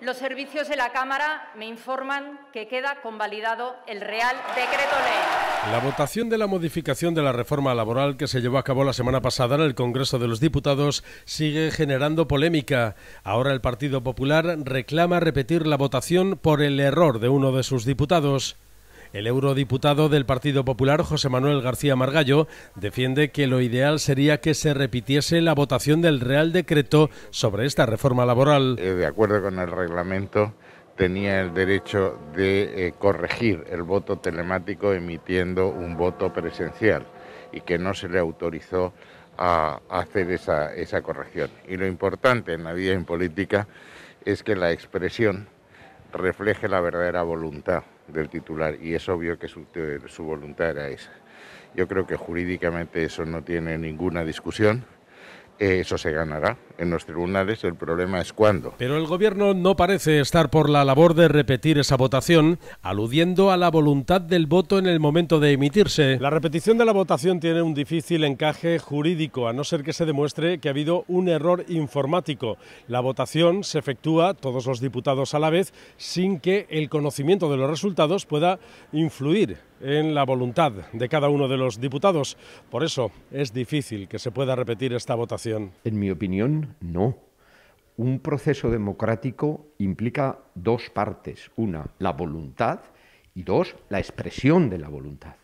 Los servicios de la Cámara me informan que queda convalidado el Real Decreto Ley. La votación de la modificación de la reforma laboral que se llevó a cabo la semana pasada en el Congreso de los Diputados sigue generando polémica. Ahora el Partido Popular reclama repetir la votación por el error de uno de sus diputados. El eurodiputado del Partido Popular, José Manuel García Margallo, defiende que lo ideal sería que se repitiese la votación del Real Decreto sobre esta reforma laboral. Eh, de acuerdo con el reglamento, tenía el derecho de eh, corregir el voto telemático emitiendo un voto presencial y que no se le autorizó a hacer esa, esa corrección. Y lo importante en la vida en política es que la expresión refleje la verdadera voluntad del titular y es obvio que su, su voluntad era esa. Yo creo que jurídicamente eso no tiene ninguna discusión eso se ganará en los tribunales, el problema es cuándo. Pero el Gobierno no parece estar por la labor de repetir esa votación, aludiendo a la voluntad del voto en el momento de emitirse. La repetición de la votación tiene un difícil encaje jurídico, a no ser que se demuestre que ha habido un error informático. La votación se efectúa todos los diputados a la vez, sin que el conocimiento de los resultados pueda influir en la voluntad de cada uno de los diputados. Por eso es difícil que se pueda repetir esta votación. En mi opinión, no. Un proceso democrático implica dos partes. Una, la voluntad y dos, la expresión de la voluntad.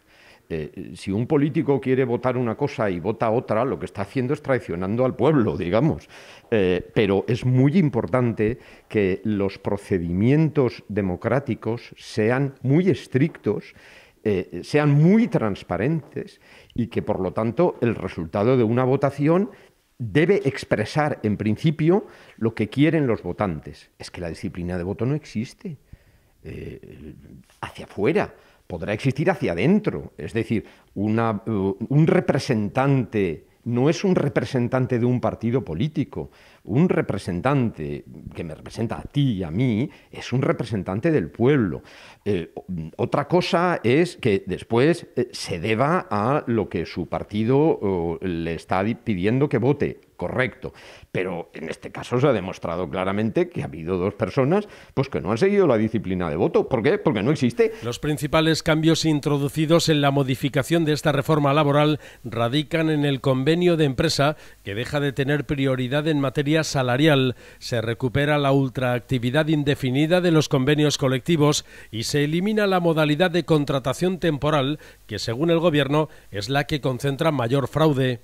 Eh, si un político quiere votar una cosa y vota otra, lo que está haciendo es traicionando al pueblo, digamos. Eh, pero es muy importante que los procedimientos democráticos sean muy estrictos, eh, sean muy transparentes y que, por lo tanto, el resultado de una votación debe expresar en principio lo que quieren los votantes. Es que la disciplina de voto no existe. Eh, hacia afuera, podrá existir hacia adentro. Es decir, eh, un representante no es un representante de un partido político. Un representante que me representa a ti y a mí es un representante del pueblo. Eh, otra cosa es que después eh, se deba a lo que su partido le está pidiendo que vote. Correcto. Pero en este caso se ha demostrado claramente que ha habido dos personas pues, que no han seguido la disciplina de voto. ¿Por qué? Porque no existe. Los principales cambios introducidos en la modificación de esta reforma laboral radican en el convenio de empresa que deja de tener prioridad en materia salarial, se recupera la ultraactividad indefinida de los convenios colectivos y se elimina la modalidad de contratación temporal que, según el Gobierno, es la que concentra mayor fraude.